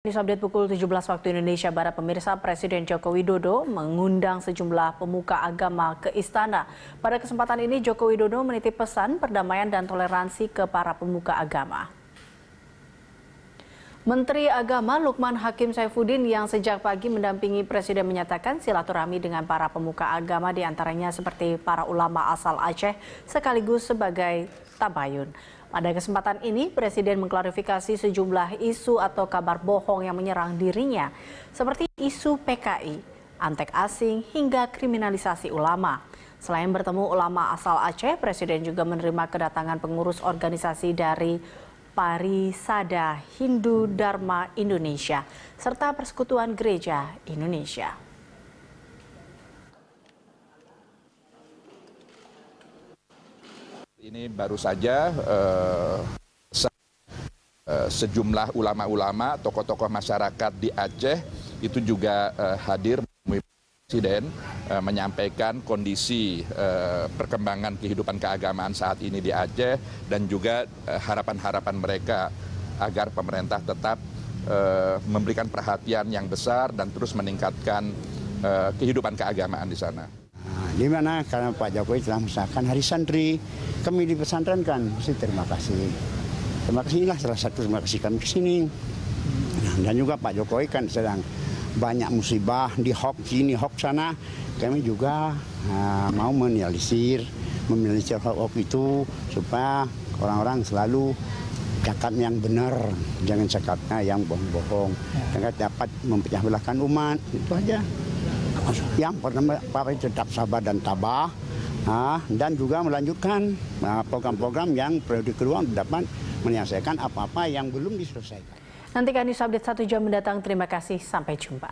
Di update pukul 17 waktu Indonesia Barat, pemirsa Presiden Joko Widodo mengundang sejumlah pemuka agama ke istana. Pada kesempatan ini, Joko Widodo menitip pesan perdamaian dan toleransi ke para pemuka agama. Menteri Agama Lukman Hakim Saifuddin yang sejak pagi mendampingi Presiden menyatakan silaturahmi dengan para pemuka agama diantaranya seperti para ulama asal Aceh sekaligus sebagai tabayun. Pada kesempatan ini, Presiden mengklarifikasi sejumlah isu atau kabar bohong yang menyerang dirinya, seperti isu PKI, antek asing, hingga kriminalisasi ulama. Selain bertemu ulama asal Aceh, Presiden juga menerima kedatangan pengurus organisasi dari Parisada Hindu Dharma Indonesia serta Persekutuan Gereja Indonesia. Ini baru saja uh, sejumlah ulama-ulama, tokoh-tokoh masyarakat di Aceh itu juga uh, hadir Presiden eh, menyampaikan kondisi eh, perkembangan kehidupan keagamaan saat ini di Aceh dan juga eh, harapan-harapan mereka agar pemerintah tetap memberikan perhatian yang besar dan terus meningkatkan kehidupan keagamaan di sana. Nah, di mana karena Pak Jokowi telah mengusahakan hari santri, kami di pesantren kan, mesti terima kasih. Terima kasih inilah salah satu terima kasih kami ke sini. Nah, dan juga Pak Jokowi kan sedang banyak musibah di hoax sini, hoax sana. Kami juga uh, mau menelisir, menelisir hoax itu supaya orang-orang selalu cakap yang benar, jangan cakapnya yang bohong-bohong. Jangan ya. dapat mempecah belahkan umat, itu aja. Yang pertama, Pak tetap sabar dan tabah, Nah, dan juga melanjutkan program-program nah, yang periode kedua dapat menyelesaikan apa-apa yang belum diselesaikan. Nantikan news update satu jam mendatang. Terima kasih. Sampai jumpa.